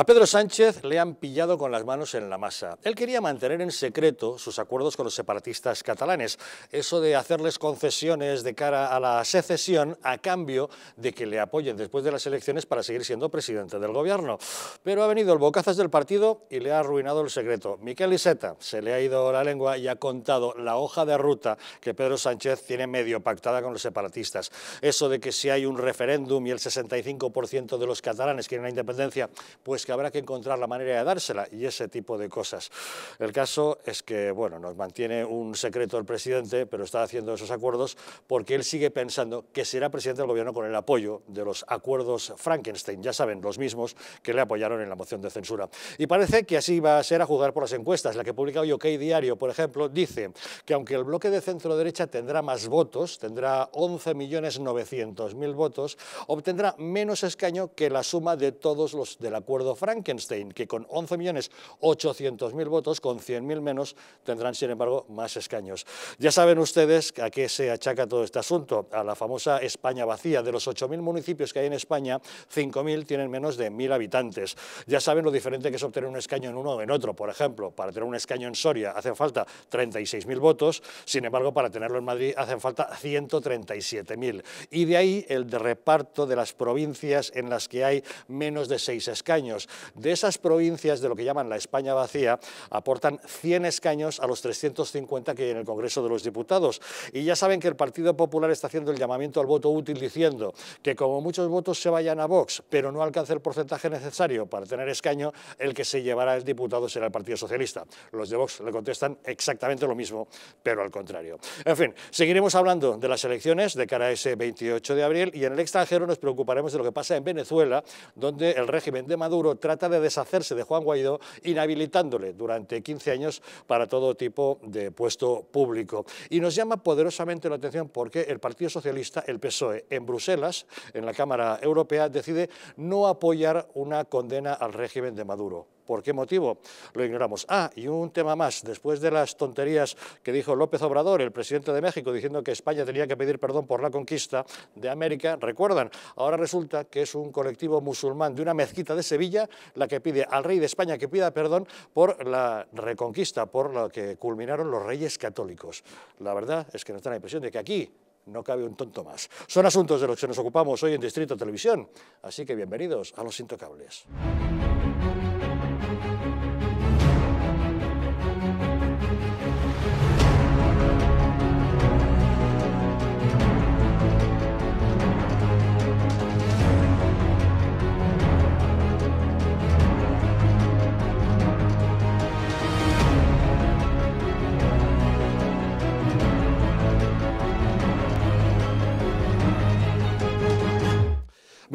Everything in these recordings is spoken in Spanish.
A Pedro Sánchez le han pillado con las manos en la masa. Él quería mantener en secreto sus acuerdos con los separatistas catalanes. Eso de hacerles concesiones de cara a la secesión a cambio de que le apoyen después de las elecciones para seguir siendo presidente del gobierno. Pero ha venido el bocazas del partido y le ha arruinado el secreto. Miquel Iseta se le ha ido la lengua y ha contado la hoja de ruta que Pedro Sánchez tiene medio pactada con los separatistas. Eso de que si hay un referéndum y el 65% de los catalanes quieren la independencia, pues que habrá que encontrar la manera de dársela y ese tipo de cosas. El caso es que, bueno, nos mantiene un secreto el presidente, pero está haciendo esos acuerdos porque él sigue pensando que será presidente del gobierno con el apoyo de los acuerdos Frankenstein, ya saben, los mismos que le apoyaron en la moción de censura. Y parece que así va a ser a jugar por las encuestas. La que publica hoy OK Diario, por ejemplo, dice que aunque el bloque de centro-derecha tendrá más votos, tendrá 11.900.000 votos, obtendrá menos escaño que la suma de todos los del acuerdo Frankenstein, que con 11.800.000 votos, con 100.000 menos, tendrán sin embargo más escaños. Ya saben ustedes a qué se achaca todo este asunto, a la famosa España vacía. De los 8.000 municipios que hay en España, 5.000 tienen menos de 1.000 habitantes. Ya saben lo diferente que es obtener un escaño en uno o en otro. Por ejemplo, para tener un escaño en Soria hacen falta 36.000 votos, sin embargo, para tenerlo en Madrid hacen falta 137.000. Y de ahí el reparto de las provincias en las que hay menos de 6 escaños de esas provincias de lo que llaman la España vacía, aportan 100 escaños a los 350 que hay en el Congreso de los Diputados. Y ya saben que el Partido Popular está haciendo el llamamiento al voto útil diciendo que como muchos votos se vayan a Vox, pero no alcanza el porcentaje necesario para tener escaño, el que se llevará el diputado será el Partido Socialista. Los de Vox le contestan exactamente lo mismo, pero al contrario. En fin, seguiremos hablando de las elecciones de cara a ese 28 de abril y en el extranjero nos preocuparemos de lo que pasa en Venezuela, donde el régimen de Maduro trata de deshacerse de Juan Guaidó, inhabilitándole durante 15 años para todo tipo de puesto público. Y nos llama poderosamente la atención porque el Partido Socialista, el PSOE, en Bruselas, en la Cámara Europea, decide no apoyar una condena al régimen de Maduro. ¿Por qué motivo? Lo ignoramos. Ah, y un tema más. Después de las tonterías que dijo López Obrador, el presidente de México, diciendo que España tenía que pedir perdón por la conquista de América, recuerdan, ahora resulta que es un colectivo musulmán de una mezquita de Sevilla la que pide al rey de España que pida perdón por la reconquista, por la que culminaron los reyes católicos. La verdad es que nos da la impresión de que aquí no cabe un tonto más. Son asuntos de los que nos ocupamos hoy en Distrito Televisión, así que bienvenidos a Los Intocables.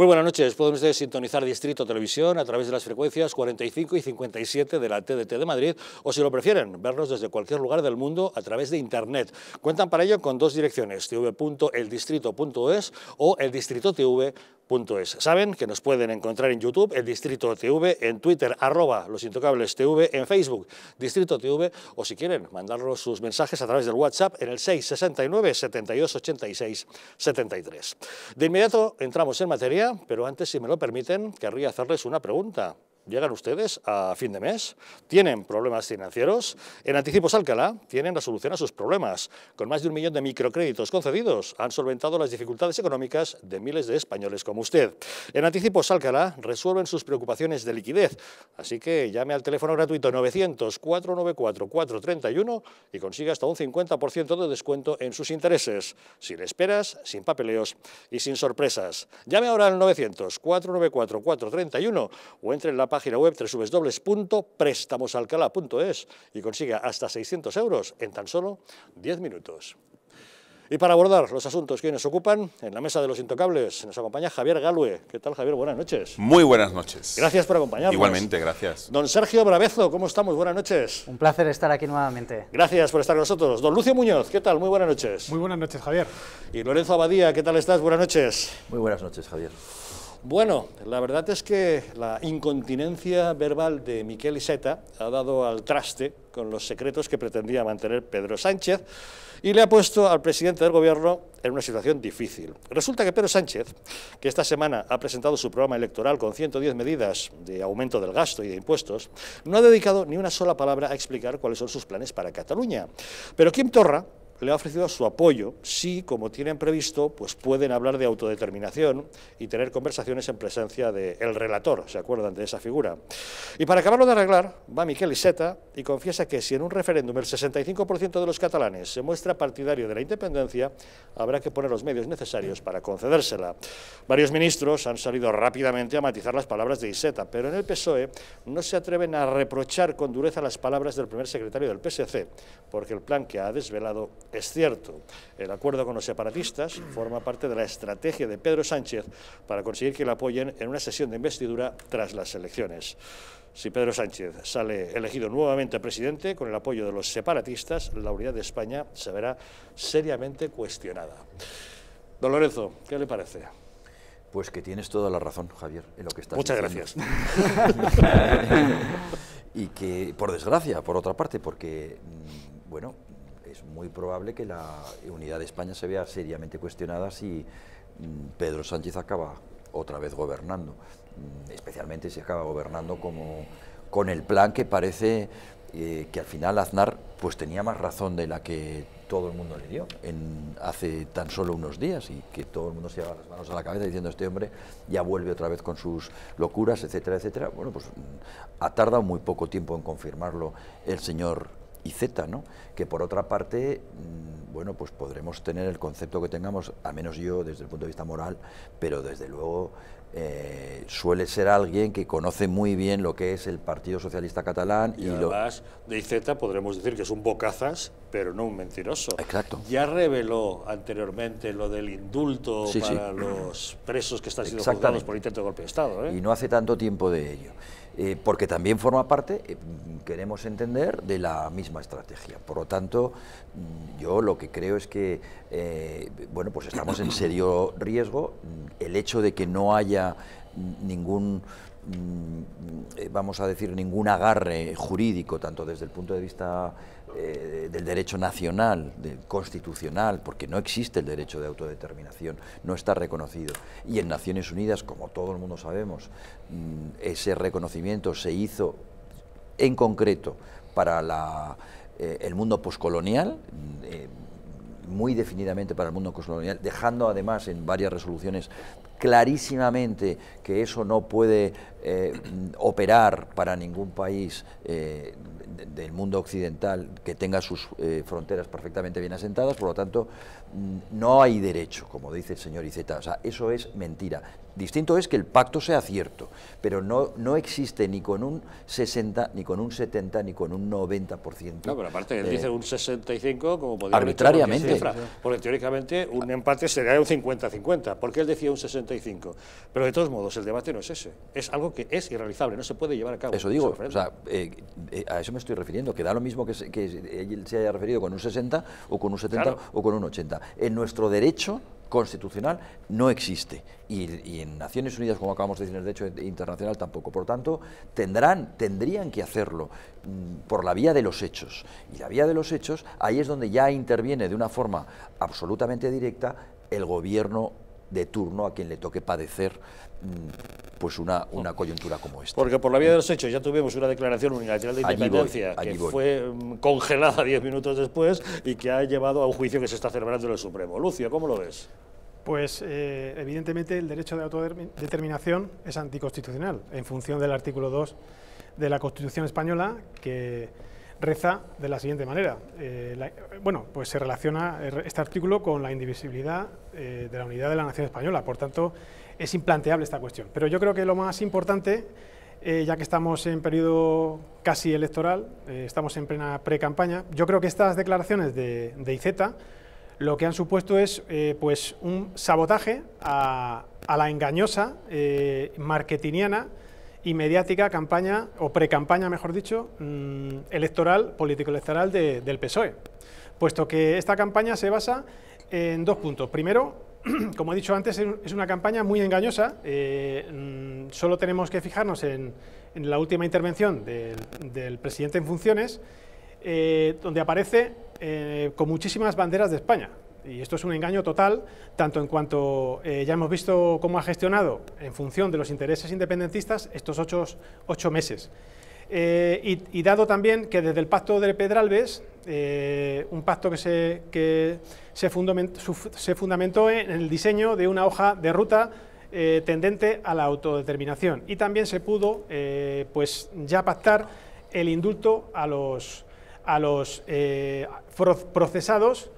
Muy buenas noches. Pueden ustedes sintonizar Distrito Televisión a través de las frecuencias 45 y 57 de la TDT de Madrid o, si lo prefieren, vernos desde cualquier lugar del mundo a través de Internet. Cuentan para ello con dos direcciones, tv.eldistrito.es o eldistrito.tv es. Saben que nos pueden encontrar en YouTube, el Distrito TV, en Twitter, arroba Los Intocables TV, en Facebook, Distrito TV, o si quieren, mandarnos sus mensajes a través del WhatsApp en el 669 72 73. De inmediato entramos en materia, pero antes, si me lo permiten, querría hacerles una pregunta llegan ustedes a fin de mes, tienen problemas financieros, en Anticipos Alcalá tienen la solución a sus problemas. Con más de un millón de microcréditos concedidos, han solventado las dificultades económicas de miles de españoles como usted. En Anticipos Alcalá resuelven sus preocupaciones de liquidez, así que llame al teléfono gratuito 900-494-431 y consiga hasta un 50% de descuento en sus intereses, sin esperas, sin papeleos y sin sorpresas. Llame ahora al 900-494-431 o entre en la página web www.prestamosalcala.es y consigue hasta 600 euros en tan solo 10 minutos. Y para abordar los asuntos que hoy nos ocupan, en la mesa de los intocables nos acompaña Javier Galue. ¿Qué tal, Javier? Buenas noches. Muy buenas noches. Gracias por acompañarnos. Igualmente, gracias. Don Sergio Bravezo, ¿cómo estamos? Buenas noches. Un placer estar aquí nuevamente. Gracias por estar con nosotros. Don Lucio Muñoz, ¿qué tal? Muy buenas noches. Muy buenas noches, Javier. Y Lorenzo Abadía, ¿qué tal estás? Buenas noches. Muy buenas noches, Javier. Bueno, la verdad es que la incontinencia verbal de Miquel Iseta ha dado al traste con los secretos que pretendía mantener Pedro Sánchez y le ha puesto al presidente del gobierno en una situación difícil. Resulta que Pedro Sánchez, que esta semana ha presentado su programa electoral con 110 medidas de aumento del gasto y de impuestos, no ha dedicado ni una sola palabra a explicar cuáles son sus planes para Cataluña. Pero Kim Torra le ha ofrecido su apoyo si, como tienen previsto, pues pueden hablar de autodeterminación y tener conversaciones en presencia del relator, ¿se acuerdan de esa figura? Y para acabarlo de arreglar, va Miquel Iseta y confiesa que si en un referéndum el 65% de los catalanes se muestra partidario de la independencia, habrá que poner los medios necesarios para concedérsela. Varios ministros han salido rápidamente a matizar las palabras de Iseta, pero en el PSOE no se atreven a reprochar con dureza las palabras del primer secretario del PSC, porque el plan que ha desvelado es cierto, el acuerdo con los separatistas forma parte de la estrategia de Pedro Sánchez para conseguir que le apoyen en una sesión de investidura tras las elecciones. Si Pedro Sánchez sale elegido nuevamente presidente con el apoyo de los separatistas, la unidad de España se verá seriamente cuestionada. Don Lorenzo, ¿qué le parece? Pues que tienes toda la razón, Javier, en lo que estás Muchas gracias. y que, por desgracia, por otra parte, porque, mm, bueno, es muy probable que la unidad de España se vea seriamente cuestionada si mm, Pedro Sánchez acaba otra vez gobernando, mm, especialmente si acaba gobernando como, con el plan que parece eh, que al final Aznar pues tenía más razón de la que todo el mundo le dio hace tan solo unos días y que todo el mundo se lleva las manos a la cabeza diciendo este hombre ya vuelve otra vez con sus locuras, etcétera, etcétera. Bueno, pues mm, ha tardado muy poco tiempo en confirmarlo el señor y Z, ¿no? que por otra parte, mm, bueno, pues podremos tener el concepto que tengamos, al menos yo desde el punto de vista moral, pero desde luego eh, suele ser alguien que conoce muy bien lo que es el Partido Socialista Catalán. Y, y además, de IZ podremos decir que es un bocazas, pero no un mentiroso. Exacto. Ya reveló anteriormente lo del indulto para los presos que están siendo juzgados por intento de golpe de Estado. ¿eh? Y no hace tanto tiempo de ello. Eh, porque también forma parte, eh, queremos entender, de la misma estrategia. Por lo tanto, mm, yo lo que creo es que, eh, bueno, pues estamos en serio riesgo. El hecho de que no haya ningún Mm, eh, vamos a decir, ningún agarre jurídico, tanto desde el punto de vista eh, del derecho nacional, del constitucional, porque no existe el derecho de autodeterminación, no está reconocido. Y en Naciones Unidas, como todo el mundo sabemos, mm, ese reconocimiento se hizo en concreto para eh, el mundo poscolonial muy definidamente para el mundo colonial, dejando además en varias resoluciones clarísimamente que eso no puede eh, operar para ningún país eh, del mundo occidental que tenga sus eh, fronteras perfectamente bien asentadas, por lo tanto, mm, no hay derecho, como dice el señor Iceta, o sea, eso es mentira. Distinto es que el pacto sea cierto, pero no, no existe ni con un 60, ni con un 70, ni con un 90%. No, pero aparte él dice eh, un 65 como podría Arbitrariamente. porque teóricamente un empate sería un 50-50, ¿Por qué él decía un 65. Pero de todos modos, el debate no es ese. Es algo que es irrealizable, no se puede llevar a cabo. Eso digo, o sea, eh, eh, a eso me estoy refiriendo, que da lo mismo que, él se haya referido con un 60 o con un 70 o con un 80. En nuestro derecho constitucional no existe. Y, en Naciones Unidas, como acabamos de decir, en el derecho internacional tampoco. Por tanto, tendrán, tendrían que hacerlo mm, por la vía de los hechos. Y la vía de los hechos, ahí es donde ya interviene de una forma absolutamente directa el gobierno de turno a quien le toque padecer mm, pues una, una coyuntura como esta. Porque por la vía de los hechos ya tuvimos una declaración unilateral de independencia que fue mm, congelada diez minutos después y que ha llevado a un juicio que se está celebrando en el Supremo. Lucio, ¿cómo lo ves? Pues eh, evidentemente el derecho de autodeterminación es anticonstitucional en función del artículo 2 de la Constitución española que reza de la siguiente manera. Eh, bueno, pues se relaciona er, este artículo con la indivisibilidad eh, de la unidad de la nación española, por tanto es implanteable esta cuestión. Pero yo creo que lo más importante, eh, ya que estamos en periodo casi electoral, estamos en plena pre-campaña, yo creo que estas declaraciones de, de IZ lo que han supuesto es pues un sabotaje a, a la engañosa marketiniana y mediática campaña, o precampaña mejor dicho, mm, electoral, político-electoral del PSOE, puesto que esta campaña se basa en dos puntos. Primero, como he dicho antes, es una campaña muy engañosa, eh, mm, solo tenemos que fijarnos en, la última intervención del, presidente en funciones, eh, donde aparece eh, con muchísimas banderas de España, y esto es un engaño total, tanto en cuanto eh, ya hemos visto cómo ha gestionado, en función de los intereses independentistas, estos ocho, meses. Eh, y, dado también que desde el pacto de Pedralbes, eh, un pacto que, se, que se, fundamentó, se, fundamentó, en el diseño de una hoja de ruta tendente a la autodeterminación. Y también se pudo pues ya pactar el indulto a los, a los procesados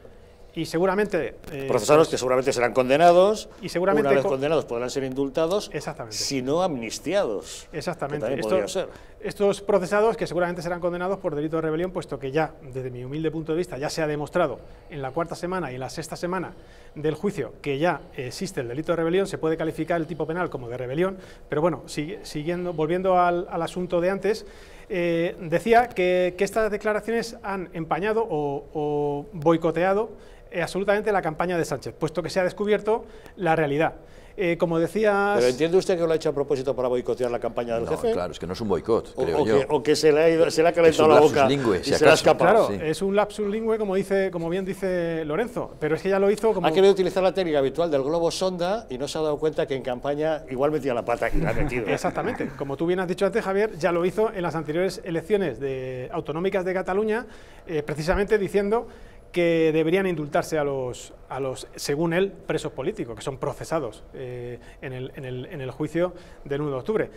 y seguramente... Eh, procesados que seguramente serán condenados. Y seguramente... Una vez condenados podrán ser indultados. Exactamente. Si no amnistiados. Exactamente. Estos, ser. estos procesados que seguramente serán condenados por delito de rebelión, puesto que ya, desde mi humilde punto de vista, ya se ha demostrado en la cuarta semana y en la sexta semana del juicio que ya existe el delito de rebelión, se puede calificar el tipo penal como de rebelión. Pero bueno, siguiendo, volviendo al, asunto de antes, eh, decía que, estas declaraciones han empañado o boicoteado eh, absolutamente la campaña de Sánchez, puesto que se ha descubierto la realidad. Eh, como decías... ¿Pero entiende usted que lo ha hecho a propósito para boicotear la campaña del no, claro, es que no es un boicot, creo o Que, o que se le ha, calentado la boca y se ha escapado. Claro, es un lapsus lingüe, como, dice, como bien dice Lorenzo, pero es que ya lo hizo como... Ha querido utilizar la técnica habitual del globo sonda y no se ha dado cuenta que en campaña igual metía la pata y la ha metido. Exactamente, como tú bien has dicho antes, Javier, ya lo hizo en las anteriores elecciones de, autonómicas de Cataluña, eh, precisamente diciendo que deberían indultarse a los, a los, según él, presos políticos, que son procesados eh, en, el, juicio del 1 de octubre.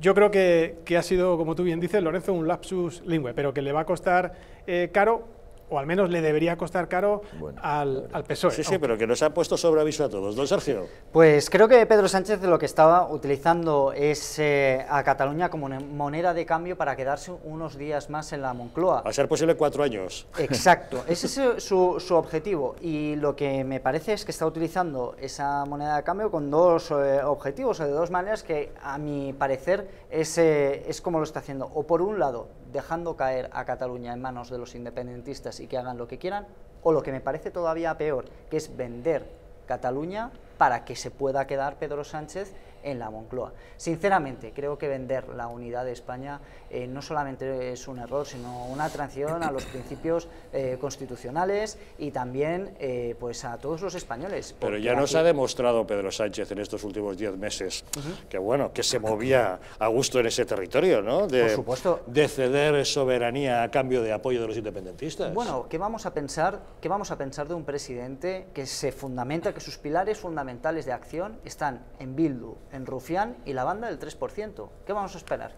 yo creo que, que, ha sido, como tú bien dices, Lorenzo, un lapsus lingüe, pero que le va a costar eh, caro o al menos le debería costar caro al, al, PSOE. Sí, sí, pero que nos ha puesto sobre aviso a todos. Don Sergio. Pues creo que Pedro Sánchez lo que estaba utilizando es eh, a Cataluña como moneda de cambio para quedarse unos días más en la Moncloa. A ser posible cuatro años. Exacto, ese es su, objetivo. Y lo que me parece es que está utilizando esa moneda de cambio con dos eh, objetivos o de dos maneras que a mi parecer es, eh, es como lo está haciendo. O por un lado, dejando caer a Cataluña en manos de los independentistas y que hagan lo que quieran, o lo que me parece todavía peor, que es vender Cataluña para que se pueda quedar Pedro Sánchez en la Moncloa. Sinceramente, creo que vender la unidad de España eh, no solamente es un error, sino una atracción a los principios eh, constitucionales y también eh, pues a todos los españoles. Pero ya nos ha demostrado Pedro Sánchez en estos últimos diez meses que bueno, que se movía a gusto en ese territorio, ¿no? De, Por supuesto. De ceder soberanía a cambio de apoyo de los independentistas. Bueno, ¿qué vamos a pensar? ¿Qué vamos a pensar de un presidente que se fundamenta, que sus pilares fundamentales de acción están en Bildu, en Rufián y la banda del 3%. ¿Qué vamos a esperar?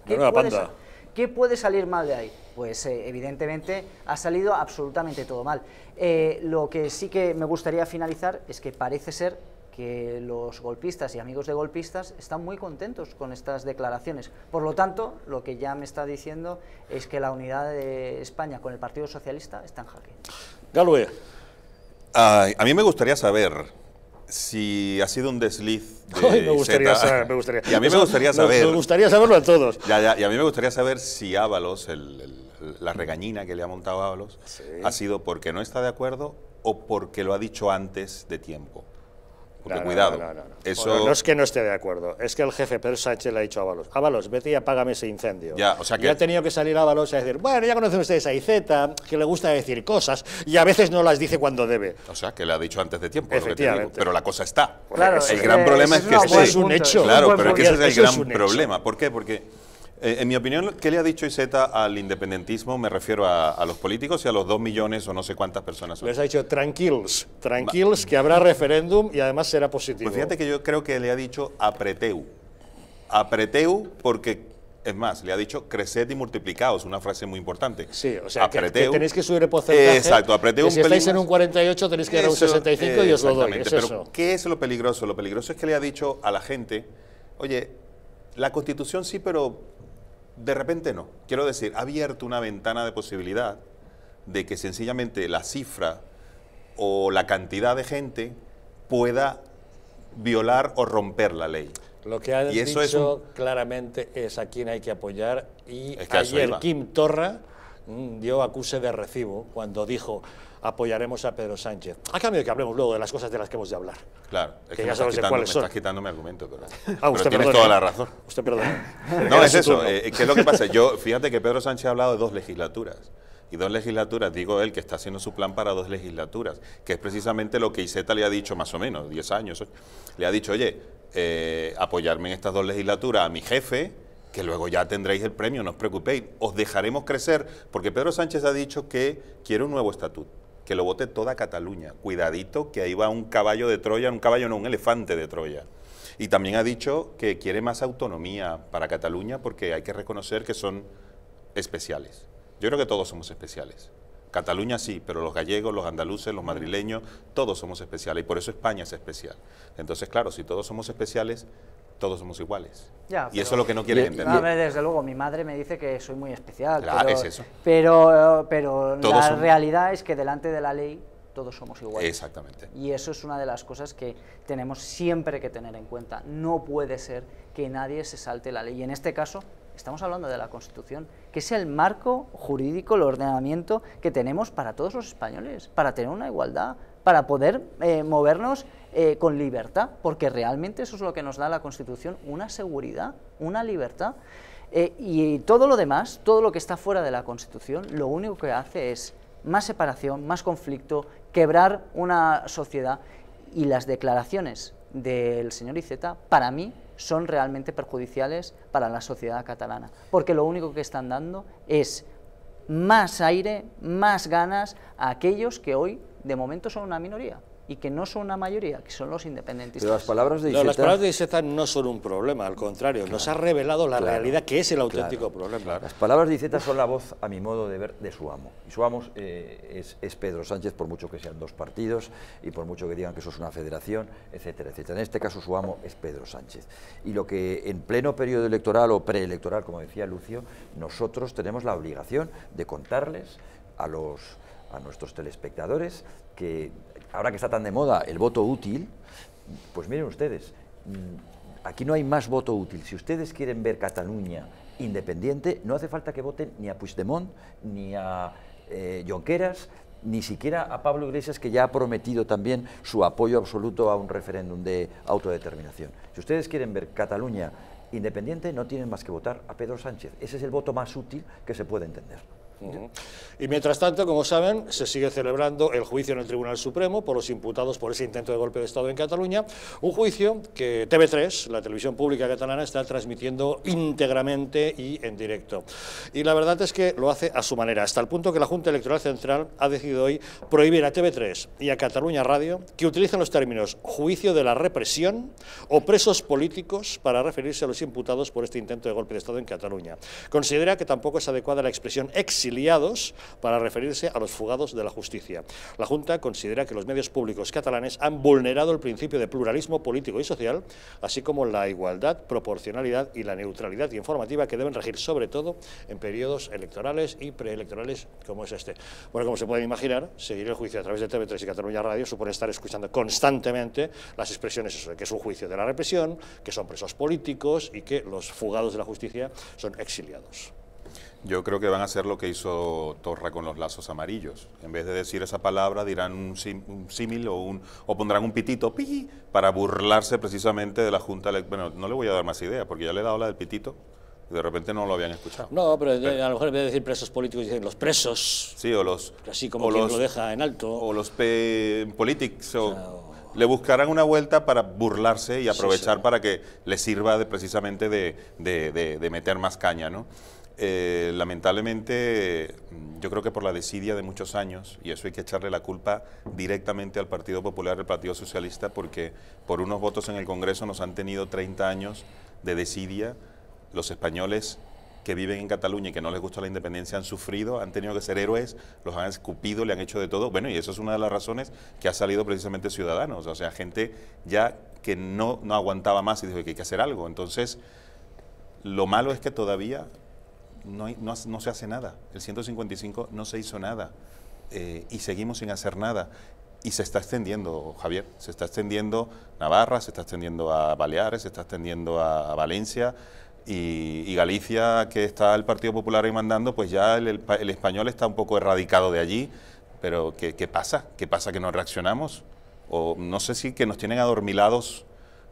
¿Qué, puede, salir mal de ahí? Pues eh, evidentemente ha salido absolutamente todo mal. Eh, lo que sí que me gustaría finalizar es que parece ser que los golpistas y amigos de golpistas están muy contentos con estas declaraciones. Por lo tanto, lo que ya me está diciendo es que la unidad de España con el Partido Socialista está en jaque. Galway. a mí me gustaría saber si ha sido un desliz me, gustaría saber, me, gustaría Y a mí me gustaría saber. me gustaría saberlo a todos. y a mí me gustaría saber si Ábalos, la regañina que le ha montado Ábalos, ha sido porque no está de acuerdo o porque lo ha dicho antes de tiempo no, no es que no esté de acuerdo, es que el jefe Pedro Sánchez le ha dicho a Valos Avalos, vete y apágame ese incendio. Ya, o sea que... Y ha tenido que salir a Valos a decir, bueno, ya conocen ustedes a IZ, que le gusta decir cosas y a veces no las dice cuando debe. O sea, que le ha dicho antes de tiempo, Efectivamente. pero la cosa está. el gran problema es que... es un hecho. Claro, pero es que es el gran problema. ¿Por qué? Porque eh, en mi opinión, ¿qué le ha dicho Iseta al independentismo? Me refiero a, los políticos y a los dos millones o no sé cuántas personas Les ha dicho tranquilos, tranquilos, que habrá referéndum y además será positivo. Pues fíjate que yo creo que le ha dicho apreteu. Apreteu porque es más, le ha dicho creced y multiplicaos, una frase muy importante. Sí, o sea, que, tenéis que subir el porcentaje. Exacto, apreteu. Si estáis en un 48 tenéis que ir a un 65 y os lo doy, Pero, ¿qué es lo peligroso? Lo peligroso es que le ha dicho a la gente, oye, la Constitución sí, pero de repente no. Quiero decir, ha abierto una ventana de posibilidad de que sencillamente la cifra o la cantidad de gente pueda violar o romper la ley. Lo que ha dicho eso claramente es a quién hay que apoyar y ayer Kim Torra mm, dio acuse de recibo cuando dijo apoyaremos a Pedro Sánchez. A cambio de que hablemos luego de las cosas de las que hemos de hablar. Claro, es que, me estás quitando mi argumento, pero, ah, usted pero tienes toda la razón. Usted perdona. no, es eso, ¿qué eh, es lo que pasa? Yo, fíjate que Pedro Sánchez ha hablado de dos legislaturas y dos legislaturas, digo él, que está haciendo su plan para dos legislaturas, que es precisamente lo que Iseta le ha dicho más o menos, 10 años, le ha dicho, oye, eh, apoyarme en estas dos legislaturas a mi jefe, que luego ya tendréis el premio, no os preocupéis, os dejaremos crecer, porque Pedro Sánchez ha dicho que quiere un nuevo estatuto que lo vote toda Cataluña. Cuidadito, que ahí va un caballo de Troya, un caballo no, un elefante de Troya. Y también ha dicho que quiere más autonomía para Cataluña porque hay que reconocer que son especiales. Yo creo que todos somos especiales. Cataluña sí, pero los gallegos, los andaluces, los madrileños, todos somos especiales y por eso España es especial. Entonces, claro, si todos somos especiales, todos somos iguales. y eso es lo que no quiere entender. desde luego, mi madre me dice que soy muy especial. pero, es eso. Pero, la realidad es que delante de la ley todos somos iguales. Exactamente. Y eso es una de las cosas que tenemos siempre que tener en cuenta. No puede ser que nadie se salte la ley. Y en este caso, Estamos hablando de la Constitución, que es el marco jurídico, el ordenamiento que tenemos para todos los españoles, para tener una igualdad, para poder eh, movernos eh, con libertad, porque realmente eso es lo que nos da la Constitución, una seguridad, una libertad. Eh, y todo lo demás, todo lo que está fuera de la Constitución, lo único que hace es más separación, más conflicto, quebrar una sociedad y las declaraciones del señor Izeta, para mí, son realmente perjudiciales para la sociedad catalana, porque lo único que están dando es más aire, más ganas a aquellos que hoy, de momento, son una minoría y que no son una mayoría, que son los independentistas. Pero las palabras de Iseta... No, las palabras de no son un problema, al contrario, nos ha revelado la realidad que es el auténtico problema. Las palabras de Iseta son la voz, a mi modo de ver, de su amo. Y su amo eh, es, Pedro Sánchez, por mucho que sean dos partidos y por mucho que digan que eso es una federación, etcétera, etcétera. En este caso su amo es Pedro Sánchez. Y lo que en pleno periodo electoral o preelectoral, como decía Lucio, nosotros tenemos la obligación de contarles a los a nuestros telespectadores que ahora que está tan de moda el voto útil, pues miren ustedes, mm, aquí no hay más voto útil. Si ustedes quieren ver Cataluña independiente, no hace falta que voten ni a Puigdemont, ni a eh, Jonqueras, ni siquiera a Pablo Iglesias, que ya ha prometido también su apoyo absoluto a un referéndum de autodeterminación. Si ustedes quieren ver Cataluña independiente, no tienen más que votar a Pedro Sánchez. Ese es el voto más útil que se puede entender. Y mientras tanto, como saben, se sigue celebrando el juicio en el Tribunal Supremo por los imputados por ese intento de golpe de Estado en Cataluña, un juicio que TV3, la televisión pública catalana, está transmitiendo íntegramente y en directo. Y la verdad es que lo hace a su manera, hasta el punto que la Junta Electoral Central ha decidido hoy prohibir a TV3 y a Cataluña Radio que utilicen los términos juicio de la represión o presos políticos para referirse a los imputados por este intento de golpe de Estado en Cataluña. Considera que tampoco es adecuada la expresión éxito exiliados para referirse a los fugados de la justicia. La Junta considera que los medios públicos catalanes han vulnerado el principio de pluralismo político y social, así como la igualdad, proporcionalidad y la neutralidad informativa que deben regir sobre todo en periodos electorales y preelectorales como es este. Bueno, como se puede imaginar, seguir el juicio a través de TV3 y Cataluña Radio supone estar escuchando constantemente las expresiones eso, que es un juicio de la represión, que son presos políticos y que los fugados de la justicia son exiliados. Yo creo que van a hacer lo que hizo Torra con los lazos amarillos. En vez de decir esa palabra, dirán un símil o, un, o pondrán un pitito pi para burlarse precisamente de la Junta Bueno, no le voy a dar más idea, porque ya le he dado la del pitito. Y de repente no lo habían escuchado. No, pero, eh, a lo mejor en vez de decir presos políticos, dicen los presos. Sí, o los. Así como quien lo deja en alto. O los politics. le buscarán una vuelta para burlarse y aprovechar para que le sirva de, precisamente de meter más caña, ¿no? Eh, lamentablemente, mm, yo creo que por la desidia de muchos años, y eso hay que echarle la culpa directamente al Partido Popular, al Partido Socialista, porque por unos votos en el Congreso nos han tenido 30 años de desidia. Los españoles que viven en Cataluña y que no les gusta la independencia han sufrido, han tenido que ser héroes, los han escupido, le han hecho de todo. Bueno, y eso es una de las razones que ha salido precisamente Ciudadanos, o sea, gente ya que no aguantaba más y dijo que hay que hacer algo. Entonces, lo malo es que todavía no, se hace nada. El 155 no se hizo nada eh, y seguimos sin hacer nada. Y se está extendiendo, Javier, se está extendiendo Navarra, se está extendiendo a Baleares, se está extendiendo a, Valencia. Y, Galicia, que está el Partido Popular ahí mandando, pues ya el, español está un poco erradicado de allí. Pero ¿qué, pasa? ¿Qué pasa que no reaccionamos? O no sé si que nos tienen adormilados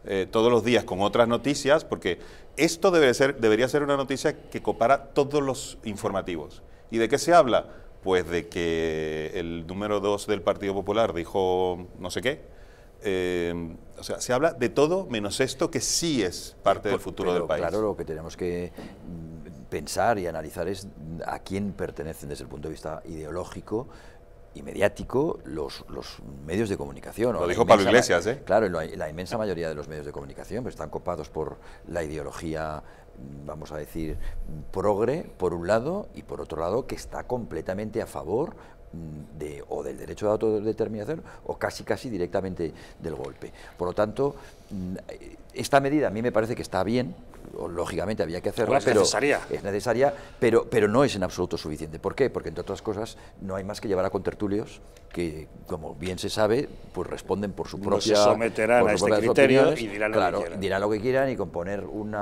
eh, todos los días con otras noticias, porque esto debe ser, debería ser una noticia que copara todos los informativos. ¿Y de qué se habla? Pues de que el número dos del Partido Popular dijo no sé qué. Eh, o sea, se habla de todo menos esto que sí es parte del futuro del país. Claro, lo que tenemos que mm, pensar y analizar es a quién pertenecen desde el punto de vista ideológico y mediático los, los medios de comunicación. Lo dijo Pablo Iglesias, ¿eh? Claro, la, inmensa mayoría de los medios de comunicación pues, están copados por la ideología, vamos a decir, progre, por un lado, y por otro lado, que está completamente a favor mm, de, o del derecho de autodeterminación o casi casi directamente del golpe. Por lo tanto, mm, esta medida a mí me parece que está bien, lógicamente había que hacerlo es pero es necesaria, pero, pero no es en absoluto suficiente. ¿Por qué? Porque entre otras cosas no hay más que llevar a contertulios que, como bien se sabe, pues responden por su propia... No se someterán a este criterio y dirán lo que quieran. y con poner un,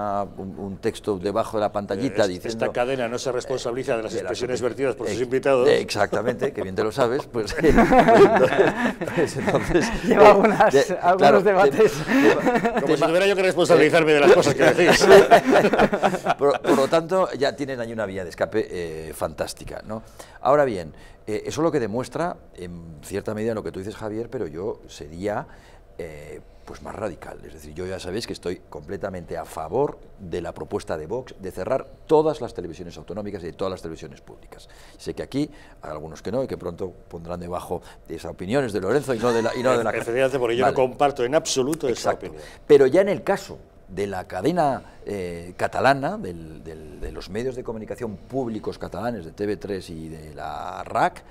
texto debajo de la pantallita Esta cadena no se eh, responsabiliza de las expresiones vertidas por sus invitados. Eh, exactamente, que bien te lo sabes, pues... pues entonces, pues Lleva algunos debates... como si tuviera yo que responsabilizarme de las cosas que decís. por, lo tanto, ya tienen ahí una vía de escape eh, fantástica. ¿no? Ahora bien, eh, eso lo que demuestra, en cierta medida, lo que tú dices, Javier, pero yo sería eh, pues más radical. Es decir, yo ya sabéis que estoy completamente a favor de la propuesta de Vox de cerrar todas las televisiones autonómicas y de todas las televisiones públicas. Sé que aquí hay algunos que no y que pronto pondrán debajo de esas opiniones de Lorenzo y no de la... Y de la... porque yo no comparto en absoluto esa opinión. Pero ya en el caso de la cadena eh, catalana, de los medios de comunicación públicos catalanes, de TV3 y de la RAC,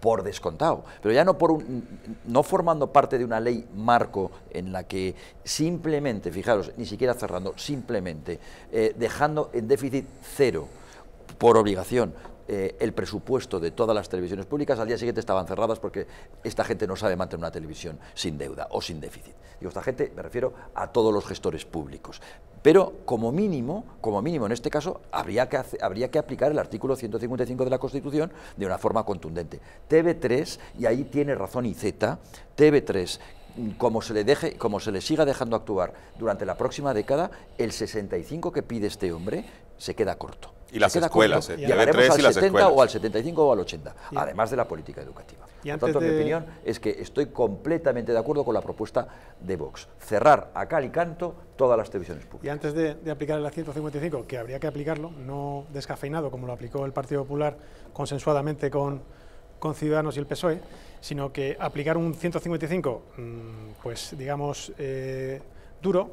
por descontado, pero ya no, por un, no formando parte de una ley marco en la que simplemente, fijaros, ni siquiera cerrando, simplemente eh, dejando en déficit cero por obligación eh, el presupuesto de todas las televisiones públicas, al día siguiente estaban cerradas porque esta gente no sabe mantener una televisión sin deuda o sin déficit. Digo, esta gente me refiero a todos los gestores públicos. Pero como mínimo, como mínimo en este caso, habría que, habría que aplicar el artículo 155 de la Constitución de una forma contundente. TV3, y ahí tiene razón IZ, TV3, como se le deje, como se le siga dejando actuar durante la próxima década, el 65 que pide este hombre se queda corto. Y las escuelas, eh, llegaremos al 70 o al 75 o al 80, además de la política educativa. Y Por tanto, mi opinión es que estoy completamente de acuerdo con la propuesta de Vox, cerrar a cal y canto todas las televisiones públicas. Y antes de, aplicar el 155, que habría que aplicarlo, no descafeinado como lo aplicó el Partido Popular consensuadamente con, con Ciudadanos y el PSOE, sino que aplicar un 155, mm, pues digamos, eh, duro,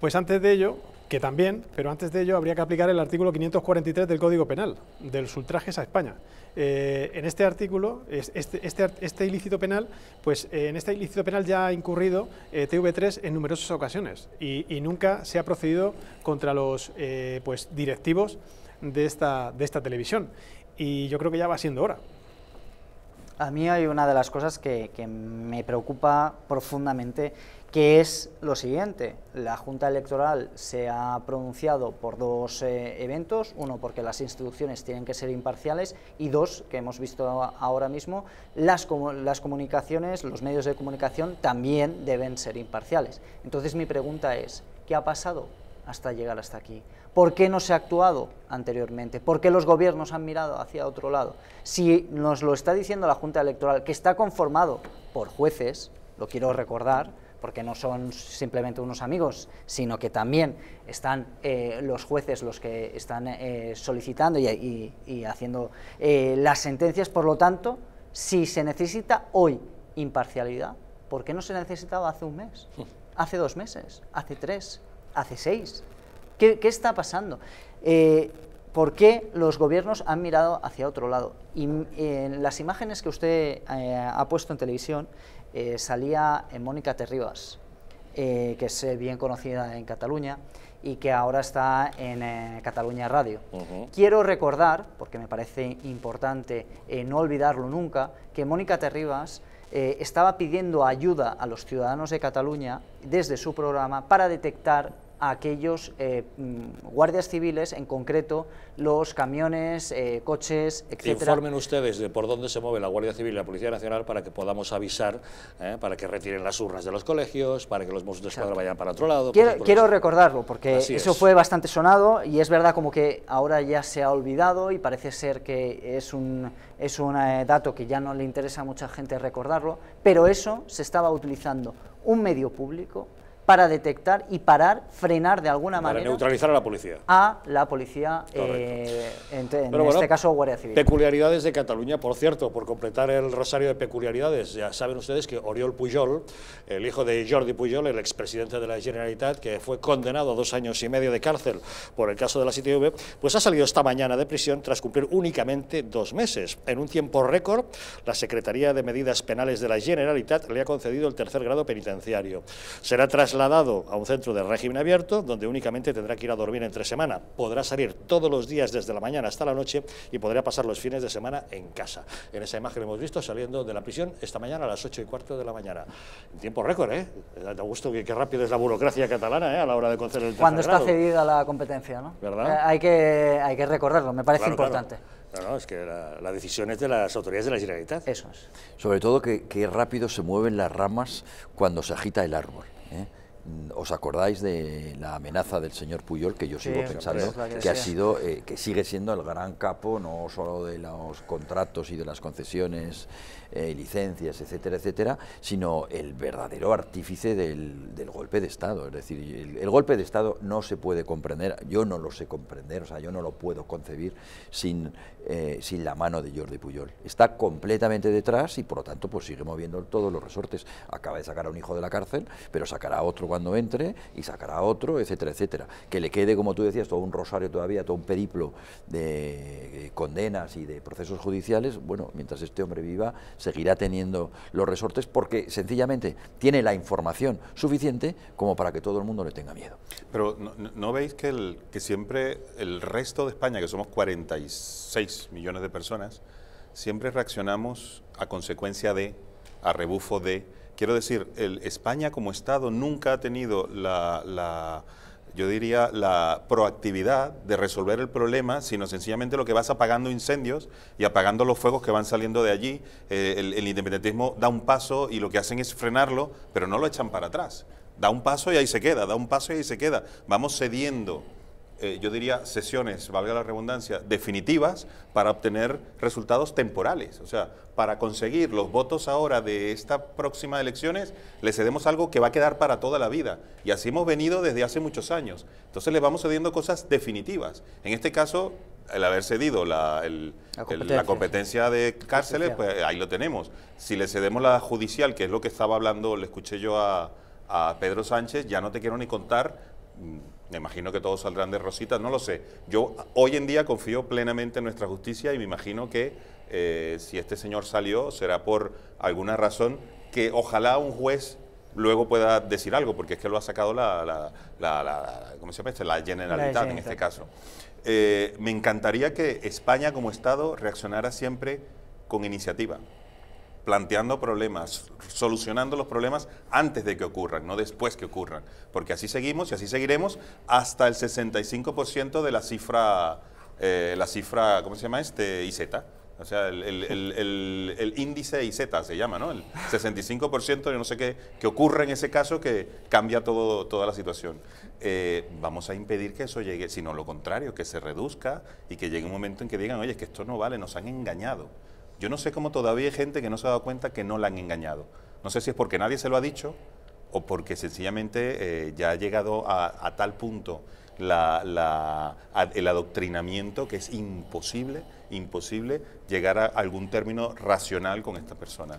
pues antes de ello que también, pero antes de ello habría que aplicar el artículo 543 del Código Penal, de los ultrajes a España. Eh, en este artículo, este, este, este, ilícito penal, pues eh, en este ilícito penal ya ha incurrido eh, TV3 en numerosas ocasiones y, nunca se ha procedido contra los pues, directivos de esta, de esta televisión. Y yo creo que ya va siendo hora. A mí hay una de las cosas que, que me preocupa profundamente que es lo siguiente. La Junta Electoral se ha pronunciado por dos eh, eventos, uno porque las instituciones tienen que ser imparciales y dos, que hemos visto ahora mismo, las comunicaciones, los medios de comunicación también deben ser imparciales. Entonces mi pregunta es, ¿qué ha pasado hasta llegar hasta aquí? ¿Por qué no se ha actuado anteriormente? ¿Por qué los gobiernos han mirado hacia otro lado? Si nos lo está diciendo la Junta Electoral, que está conformado por jueces, lo quiero recordar, porque no son simplemente unos amigos, sino que también están eh, los jueces los que están eh, solicitando y, haciendo eh, las sentencias. Por lo tanto, si se necesita hoy imparcialidad, ¿por qué no se necesitaba hace un mes, hace dos meses, hace tres, hace seis? ¿Qué, está pasando? ¿Por qué los gobiernos han mirado hacia otro lado? Y en las imágenes que usted ha puesto en televisión, eh, salía Mónica Terribas, eh, que es eh, bien conocida en Cataluña y que ahora está en Cataluña Radio. Quiero recordar, porque me parece importante no olvidarlo nunca, que Mónica Terribas estaba pidiendo ayuda a los ciudadanos de Cataluña desde su programa para detectar a aquellos eh, mm, guardias civiles, en concreto los camiones, eh, coches, etc. Informen ustedes de por dónde se mueve la Guardia Civil y la Policía Nacional para que podamos avisar, eh, para que retiren las urnas de los colegios, para que los monstruos de Escuadra vayan para otro lado. Quiero, pues, recordarlo, porque eso fue bastante sonado y es verdad como que ahora ya se ha olvidado y parece ser que es un, es un dato que ya no le interesa a mucha gente recordarlo, pero eso se estaba utilizando un medio público, para detectar y parar, frenar de alguna manera. Para neutralizar a la policía. A la policía, eh, en, este caso Guardia Civil. Peculiaridades de Cataluña, por cierto, por completar el rosario de peculiaridades, ya saben ustedes que Oriol Pujol, el hijo de Jordi Pujol, el expresidente de la Generalitat, que fue condenado a dos años y medio de cárcel por el caso de la CTV, pues ha salido esta mañana de prisión tras cumplir únicamente dos meses. En un tiempo récord, la Secretaría de Medidas Penales de la Generalitat le ha concedido el tercer grado penitenciario. Será tras dado a un centro de régimen abierto, donde únicamente tendrá que ir a dormir entre semana. Podrá salir todos los días desde la mañana hasta la noche y podrá pasar los fines de semana en casa. En esa imagen hemos visto saliendo de la prisión esta mañana a las 8 y cuarto de la mañana. tiempo récord, ¿eh? Da gusto que, qué rápido es la burocracia catalana ¿eh? a la hora de conceder el Cuando está cedida la competencia, ¿no? Eh, hay, que, hay que recordarlo, me parece importante. No, no, es que la, decisión es de las autoridades de la Generalitat. Eso es. Sobre todo que, rápido se mueven las ramas cuando se agita el árbol. ¿eh? Mm, os acordáis de la amenaza del señor Puyol, que yo sigo pensando que, ha sido, eh, que sigue siendo el gran capo, no solo de los contratos y de las concesiones eh, licencias, etcétera, etcétera, sino el verdadero artífice del, golpe de Estado. Es decir, el, golpe de Estado no se puede comprender, yo no lo sé comprender, o sea, yo no lo puedo concebir sin, eh, sin la mano de Jordi Puyol. Está completamente detrás y por lo tanto pues sigue moviendo todos los resortes. Acaba de sacar a un hijo de la cárcel, pero sacará a otro cuando entre y sacará a otro, etcétera, etcétera. Que le quede, como tú decías, todo un rosario todavía, todo un periplo de condenas y de procesos judiciales, bueno, mientras este hombre viva, seguirá teniendo los resortes porque sencillamente tiene la información suficiente como para que todo el mundo le tenga miedo. Pero no, veis que, siempre el resto de España, que somos 46 millones de personas, siempre reaccionamos a consecuencia de, a rebufo de... Quiero decir, España como Estado nunca ha tenido la yo diría, la proactividad de resolver el problema, sino sencillamente lo que vas apagando incendios y apagando los fuegos que van saliendo de allí. Eh, el, el independentismo da un paso y lo que hacen es frenarlo, pero no lo echan para atrás. Da un paso y ahí se queda, da un paso y ahí se queda. Vamos cediendo eh, yo diría, sesiones, valga la redundancia, definitivas para obtener resultados temporales. O sea, para conseguir los votos ahora de estas próximas elecciones, le cedemos algo que va a quedar para toda la vida. Y así hemos venido desde hace muchos años. Entonces le vamos cediendo cosas definitivas. En este caso, el haber cedido la, competencia. de cárceles, pues ahí lo tenemos. Si le cedemos la judicial, que es lo que estaba hablando, le escuché yo a Pedro Sánchez, ya no te quiero ni contar Mm, me imagino que todos saldrán de rositas, no lo sé. Yo hoy en día confío plenamente en nuestra justicia y me imagino que eh, si este señor salió será por alguna razón que ojalá un juez luego pueda decir algo, porque es que lo ha sacado la, la, ¿cómo este? en este caso. Eh, me encantaría que España como Estado reaccionara siempre con iniciativa planteando problemas, solucionando los problemas antes de que ocurran, no después que ocurran, porque así seguimos y así seguiremos hasta el 65% de la cifra, eh, la cifra, ¿cómo se llama este? IZ. O sea, el, índice IZ se llama, ¿no? El 65% yo no sé qué ocurre en ese caso que cambia todo, toda la situación. Eh, vamos a impedir que eso llegue, sino lo contrario, que se reduzca y que llegue un momento en que digan, oye, es que esto no vale, nos han engañado. Yo no sé cómo todavía hay gente que no se ha dado cuenta que no la han engañado. No sé si es porque nadie se lo ha dicho o porque sencillamente eh, ya ha llegado a, tal punto el adoctrinamiento que es imposible, imposible llegar a algún término racional con estas personas.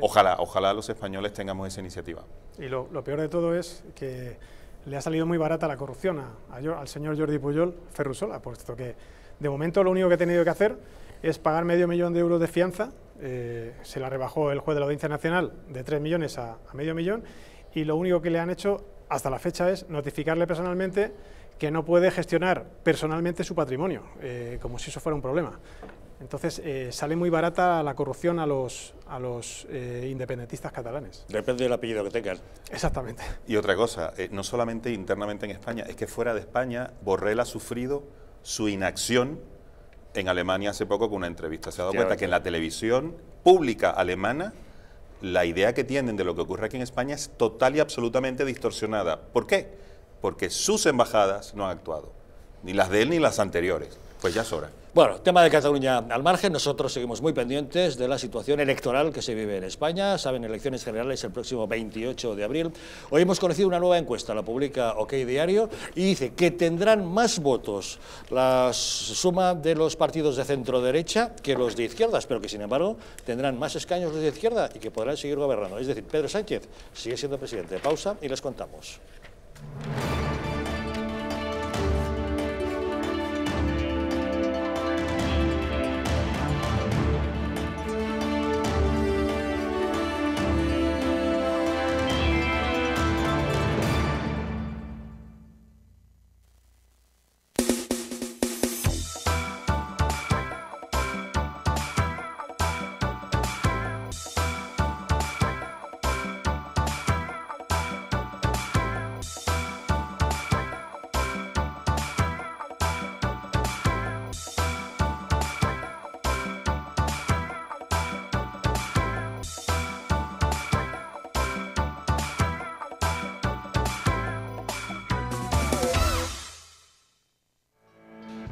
Ojalá, ojalá los españoles tengamos esa iniciativa. Y lo, peor de todo es que le ha salido muy barata la corrupción al señor Jordi Pujol Ferrusola, puesto que de momento lo único que ha tenido que hacer es pagar medio millón de euros de fianza, eh, se la rebajó el juez de la Audiencia Nacional de tres millones a, medio millón, y lo único que le han hecho hasta la fecha es notificarle personalmente que no puede gestionar personalmente su patrimonio, eh, como si eso fuera un problema. Entonces eh, sale muy barata la corrupción a los, a los independentistas catalanes. Depende del apellido que tengan. Exactamente. Y otra cosa, no solamente internamente en España, es que fuera de España Borrell ha sufrido su inacción en Alemania hace poco con una entrevista se ha dado cuenta que en la televisión pública alemana la idea que tienen de lo que ocurre aquí en España es total y absolutamente distorsionada. ¿Por qué? Porque sus embajadas no han actuado, ni las de él ni las anteriores. Pues ya es hora. Bueno, tema de Cataluña al margen, nosotros seguimos muy pendientes de la situación electoral que se vive en España. Saben, elecciones generales el próximo 28 de abril. Hoy hemos conocido una nueva encuesta, la publica OK Diario, y dice que tendrán más votos la suma de los partidos de centro-derecha que los de izquierdas, pero que sin embargo tendrán más escaños los de izquierda y que podrán seguir gobernando. Es decir, Pedro Sánchez sigue siendo presidente. Pausa y les contamos.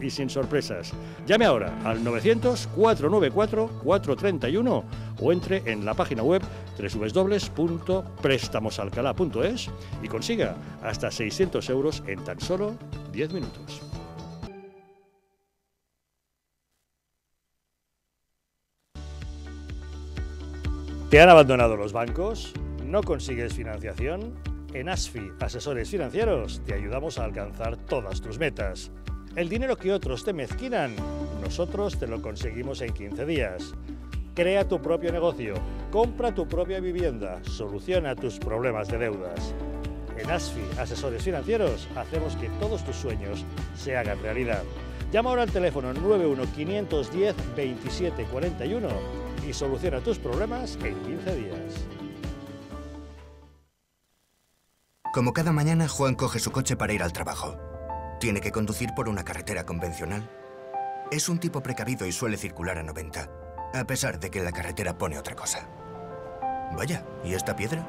y sin sorpresas. Llame ahora al 900-494-431 o entre en la página web www.préstamosalcalá.es y consiga hasta 600 euros en tan solo 10 minutos. ¿Te han abandonado los bancos? ¿No consigues financiación? En ASFI, Asesores Financieros, te ayudamos a alcanzar todas tus metas. El dinero que otros te mezquinan, nosotros te lo conseguimos en 15 días. Crea tu propio negocio, compra tu propia vivienda, soluciona tus problemas de deudas. En ASFI, Asesores Financieros, hacemos que todos tus sueños se hagan realidad. Llama ahora al teléfono 91-510-2741 y soluciona tus problemas en 15 días. Como cada mañana, Juan coge su coche para ir al trabajo. Tiene que conducir por una carretera convencional. Es un tipo precavido y suele circular a 90, a pesar de que la carretera pone otra cosa. Vaya, ¿y esta piedra?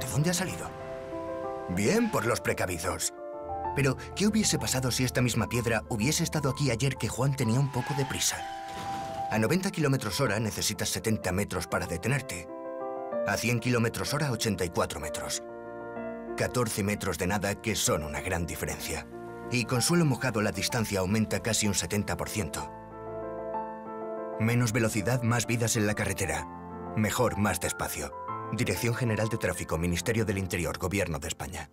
¿De dónde ha salido? Bien por los precavidos. Pero, ¿qué hubiese pasado si esta misma piedra hubiese estado aquí ayer que Juan tenía un poco de prisa? A 90 km hora necesitas 70 metros para detenerte. A 100 km hora, 84 metros. 14 metros de nada que son una gran diferencia y con suelo mojado la distancia aumenta casi un 70%. Menos velocidad, más vidas en la carretera. Mejor, más despacio. Dirección General de Tráfico, Ministerio del Interior, Gobierno de España.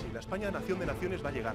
Si la España, nación de naciones, va a llegar.